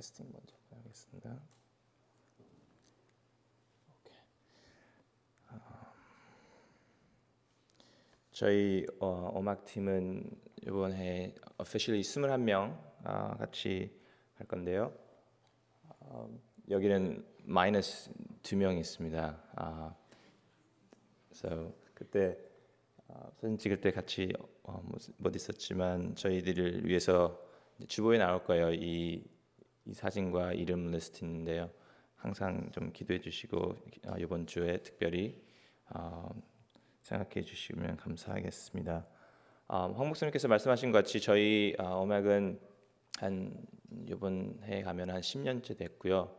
테스팅 먼저 해보겠습니다. 어, 저희 어, 음악팀은 이번 해 officially 21명 어, 아, 같이 할 건데요. 어, 여기는 마이너스 2명 있습니다. 어, so 그때 어, 사진 찍을 때 같이 어, 못 있었지만 저희들을 위해서 주보에 나올 거예요. 이이 사진과 이름 리스트인데요. 항상 좀 기도해 주시고 이번 어, 주에 특별히 어, 생각해 주시면 감사하겠습니다. 어, 황 목사님께서 말씀하신 것 같이 저희 어맥은 한 이번 해에 가면 한 10년째 됐고요.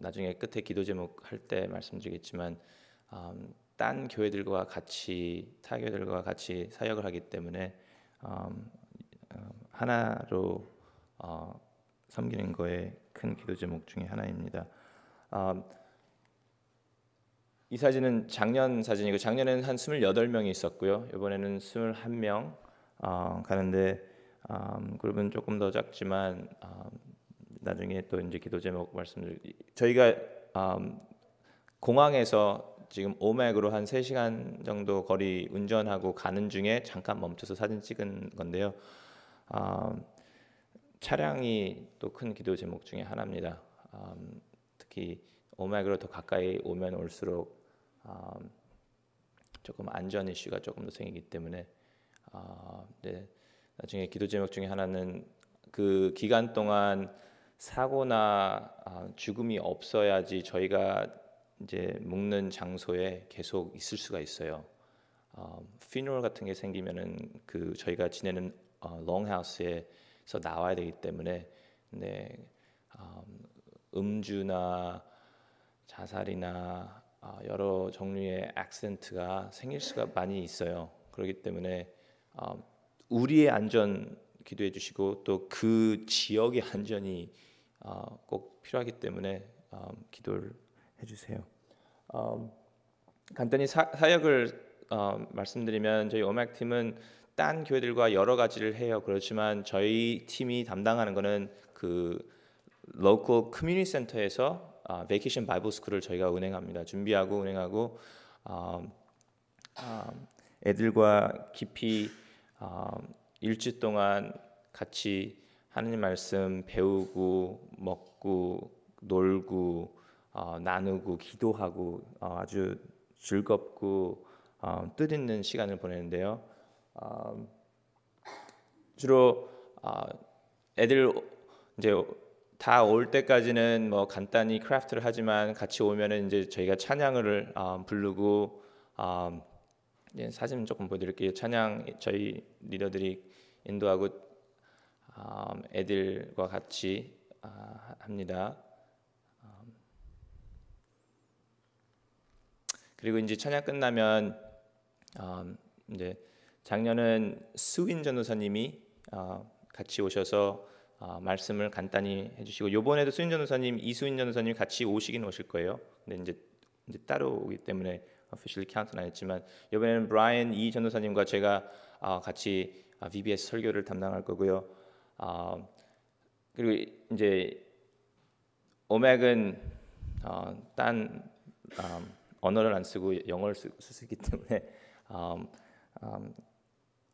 나중에 끝에 기도 제목 할 때 말씀드리겠지만 딴 교회들과 같이 타교들과 같이 사역을 하기 때문에 하나로 섬기는 거에 큰 기도 제목 중의 하나입니다. 아, 이 사진은 작년 사진이고 작년에는 한 28명이 있었고요. 이번에는 21명 어, 아, 가는데 어, 그룹은 조금 더 작지만 어, 나중에 또 이제 기도 제목 말씀드 저희가 공항에서 지금 오맥으로 한 3시간 정도 거리 운전하고 가는 중에 잠깐 멈춰서 사진 찍은 건데요. 차량이 또 큰 기도 제목 중에 하나입니다. 음, 특히 오메가로 더 가까이 오면 올수록 음, 조금 안전 이슈가 조금 더 생기기 때문에 어, 네, 나중에 기도 제목 중에 하나는 그 기간 동안 사고나 어, 죽음이 없어야지 저희가 이제 묵는 장소에 계속 있을 수가 있어요. 피노럴 어, 같은 게 생기면은 그 저희가 지내는 어, 롱하우스에 나와야 되기 때문에 네, 음, 음주나 자살이나 어, 여러 종류의 액센트가 생길 수가 많이 있어요. 그렇기 때문에 어, 우리의 안전 기도해 주시고 또 그 지역의 안전이 어, 꼭 필요하기 때문에 기도를 해주세요. 간단히 사, 역을 말씀드리면 저희 오맥 팀은 딴 교회들과 여러 가지를 해요. 그렇지만 저희 팀이 담당하는 거는 그 로컬 커뮤니티 센터에서 아, 베이케이션 바이블 스쿨을 저희가 운행합니다. 준비하고 운행하고 아, 아, 애들과 깊이 아, 일주 동안 같이 하느님 말씀 배우고 먹고 놀고 어, 나누고 기도하고 어, 아주 즐겁고 어, 뜻있는 시간을 보내는데요. 음, 주로 아, 애들 이제 다 올 때까지는 뭐 간단히 크래프트를 하지만 같이 오면은 이제 저희가 찬양을 아, 부르고 예, 사진 조금 보여드릴게요. 찬양 저희 리더들이 인도하고 음, 애들과 같이 아, 합니다. 그리고 이제 찬양 끝나면 음, 이제 작년은 수인 전도사님이 아, 같이 오셔서 아, 말씀을 간단히 해주시고 요번에도 수인 전도사님, 이수인 전도사님 같이 오시긴 오실 거예요. 근데 이제, 따로 오기 때문에 오피셜리 카운트는 아니지만 이번에는 브라이언 이 전도사님과 제가 아, 같이 VBS 설교를 담당할 거고요. 그리고 이제 오맥은 어, 딴 음, 언어를 안 쓰고 영어를 쓰기 때문에 음, 음,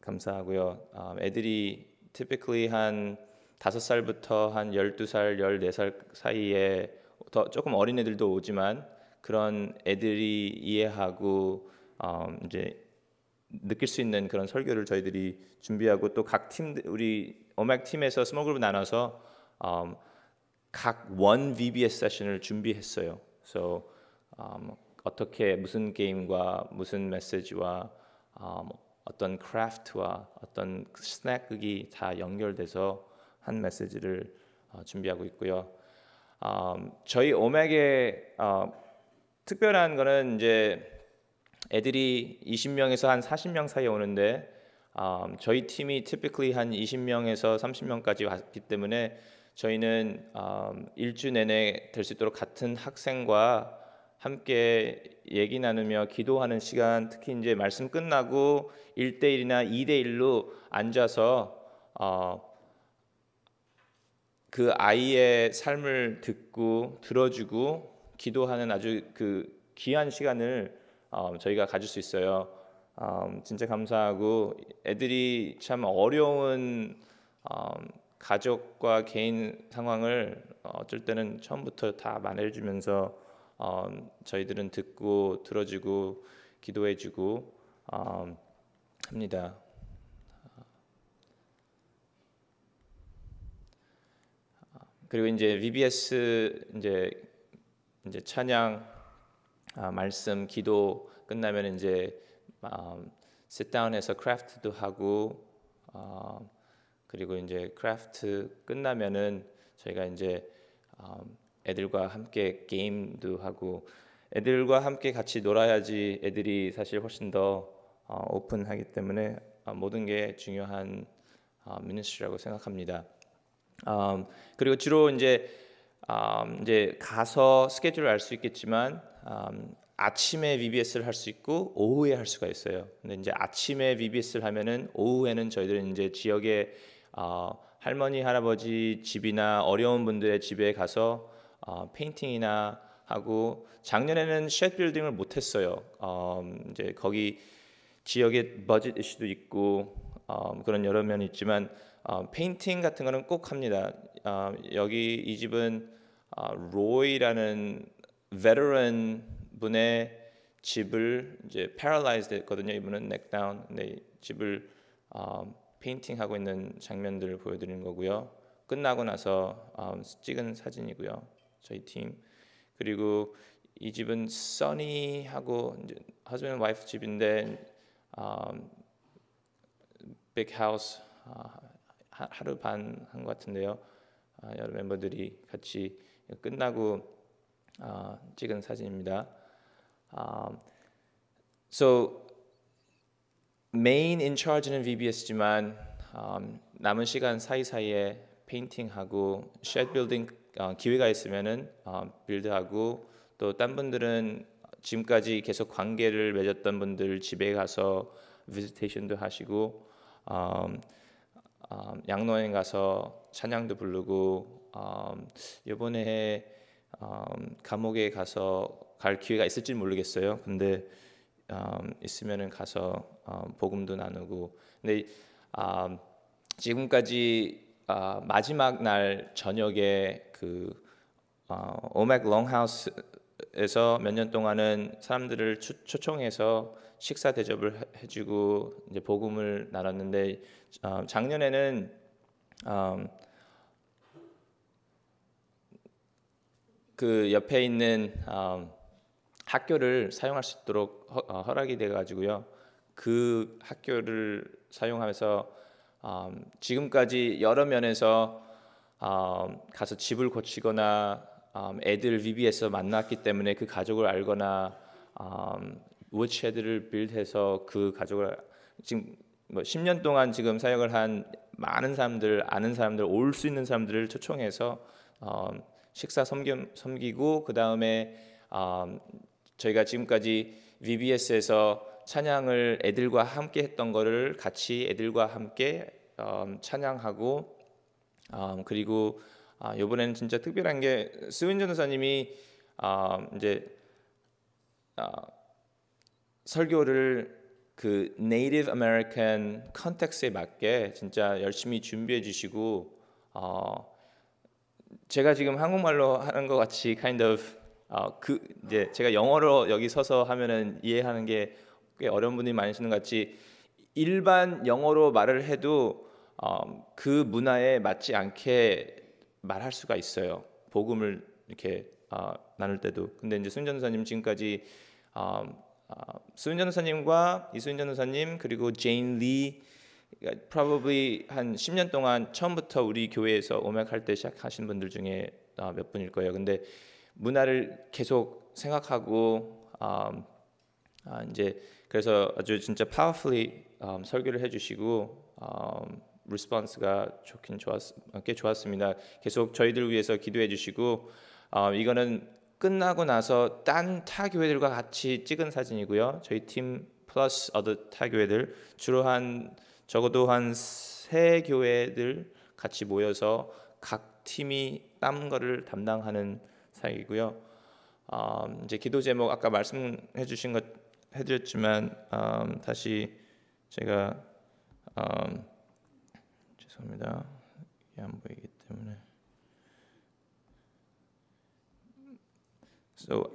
감사하고요. 아, 애들이 typically 한다 살부터 한 열두 살, 열네 살 사이에 더 조금 어린 애들도 오지만 그런 애들이 이해하고 음, 이제 느낄 수 있는 그런 설교를 저희들이 준비하고 또 각 팀 우리 어맥 팀에서 스몰 그룹 나눠서 음, 각원 VBS 세션을 준비했어요. so, 음, 어떻게 무슨 게임과 무슨 메시지와 어떤 크래프트와 어떤 스낵극이 다 연결돼서 한 메시지를 어, 준비하고 있고요. 음, 저희 오맥의 어, 특별한 거는 이제 애들이 20명에서 한 40명 사이에 오는데 음, 저희 팀이 typically 한 20명에서 30명까지 왔기 때문에 저희는 음, 일주 내내 될 수 있도록 같은 학생과 함께 얘기 나누며 기도하는 시간, 특히 이제 말씀 끝나고 1대1이나 2대1로 앉아서 어, 그 아이의 삶을 듣고 들어주고 기도하는 아주 그 귀한 시간을 어, 저희가 가질 수 있어요. 어, 진짜 감사하고 애들이 참 어려운 어, 가족과 개인 상황을 어쩔 때는 처음부터 다 말해주면서 어, 저희들은 듣고 들어주고 기도해주고 어, 합니다. 그리고 이제 VBS 이제 이제 찬양 아, 말씀 기도 끝나면 이제 셋다운해서 어, 크래프트도 하고 아, 그리고 이제 크래프트 끝나면은 저희가 이제 아, 애들과 함께 게임도 하고 애들과 함께 같이 놀아야지 애들이 사실 훨씬 더 어, 오픈하기 때문에 어, 모든 게 중요한 미니스트라고 어, 생각합니다. 음, 그리고 주로 이제 음, 이제 가서 스케줄을 알 수 있겠지만 음, 아침에 VBS를 할 수 있고 오후에 할 수가 있어요. 근데 이제 아침에 VBS를 하면은 오후에는 저희들은 이제 지역의 할머니 할아버지 집이나 어려운 분들의 집에 가서 어, 페인팅이나 하고 작년에는 쉣 빌딩을 못했어요. 어, 음, 이제 거기 지역의 버짓 이슈도 있고 어, 음, 그런 여러 면이 있지만 어, 페인팅 같은 거는 꼭 합니다. 어, 여기 이 집은 어, 로이라는 베테랑 분의 집을 이제 paralyzed 했거든요. 이분은 넥다운. 네, 집을 어, 페인팅하고 있는 장면들을 보여드리는 거고요. 끝나고 나서 어, 찍은 사진이고요. 저희 팀. 그리고 이 집은 써니하고 이제 h u s b a 집인데 um, big u s 아, 하루 반 한 것 같은데요. 아, 여러 멤버들이 같이 끝나고 아, 찍은 사진입니다. Um, so 메인 인처 h a 는 VBS지만 um, 남은 시간 사이사이에 페인팅하고 쉐드 빌딩 어, 기회가 있으면은 어, 빌드하고 또 딴 분들은 지금까지 계속 관계를 맺었던 분들 집에 가서 비지테이션도 하시고 음, 어, 음, 양로원 에 가서 찬양도 부르고 음, 이번에 감옥에 가서 갈 기회가 있을지 모르겠어요. 근데 있으면은 가서 복음도 나누고 근데 아, 지금까지 어, 마지막 날 저녁에 그 어, 오맥 롱하우스에서 몇 년 동안은 사람들을 추, 초청해서 식사 대접을 해주고 이제 복음을 나눴는데 어, 작년에는 어, 그 옆에 있는 어, 학교를 사용할 수 있도록 허, 어, 락이 돼가지고요. 그 학교를 사용하면서 어, 지금까지 여러 면에서 어, 가서 집을 고치거나 어, 애들 v 비에서 만났기 때문에 그 가족을 알거나 어, 워치헤드를 빌드해서 그 가족을 지금 뭐 10년 동안 지금 사역을 한 많은 사람들 아는 사람들 올 수 있는 사람들을 초청해서 어, 식사 섬김, 섬기고 그 다음에 어, 저희가 지금까지 VBS에서 찬양을 애들과 함께 했던 거를 같이 애들과 함께 음, 찬양하고 음, 그리고 이번에는 아, 진짜 특별한 게 스윈 전사님이 아, 이제 아, 설교를 그 네이티브 아메리칸 컨텍스에 맞게 진짜 열심히 준비해 주시고 어 제가 지금 한국말로 하는 것 같이 kind of 어그 이제 제가 영어로 여기 서서 하면은 이해하는 게 꽤 어려운 분이 많으시는 것 같이 일반 영어로 말을 해도 음, 그 문화에 맞지 않게 말할 수가 있어요. 복음을 이렇게 아, 나눌 때도. 근데 이제 수 전사님 지금까지 어, 아, 아, 전사님과 이수 전사님 그리고 제인 리 그러니까 probably 한 10년 동안 처음부터 우리 교회에서 오맥할 때 시작하신 분들 중에 몇 분일 거예요. 근데 문화를 계속 생각하고 어, 아, 이제 그래서 아주 진짜 파워풀리 어, 음, 설교를 해주시고 어, 리스폰스가 좋긴 좋았 어, 꽤 좋았습니다. 계속 저희들 위해서 기도해 주시고 어, 이거는 끝나고 나서 딴 타 교회들과 같이 찍은 사진이고요. 저희 팀 플러스 어드 타 교회들 주로 한 적어도 한 세 교회들 같이 모여서 각 팀이 딴 거를 담당하는 사이고요. 어, 이제 기도 제목 아까 말씀해 주신 것 해드렸지만 음, 다시 제가 음, 죄송합니다. 이게 안 보이기 때문에. So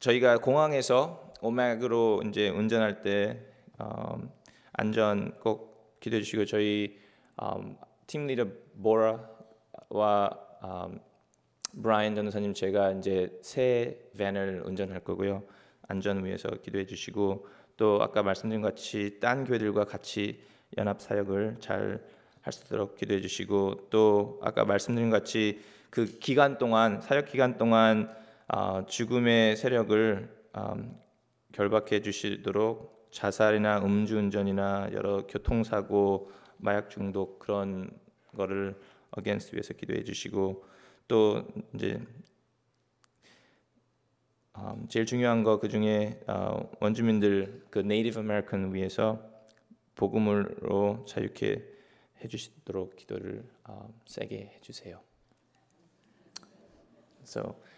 저희가 공항에서 오맥으로 이제 운전할 때 um, 안전 꼭 기도해 주시고 저희 um, 팀 리더 보라와 um, 브라이언 전도사님 제가 이제 새 밴을 운전할 거고요. 안전 위해서 기도해 주시고 또 아까 말씀드린 같이 딴 교회들과 같이 연합 사역을 잘 할수 있도록 기도해 주시고 또 아까 말씀드린 것 같이 그 기간 동안 사역 기간 동안 아, 죽음의 세력을 아, 결박해 주시도록 자살이나 음주운전이나 여러 교통사고 마약 중독 그런 거를 어게인스 위해서 기도해 주시고 또 이제 아, 제일 중요한 거 그 중에 원주민들 그 네이티브 아메리칸 위해서 복음으로 자유케 해주시도록 기도를 아, 세게 해주세요. So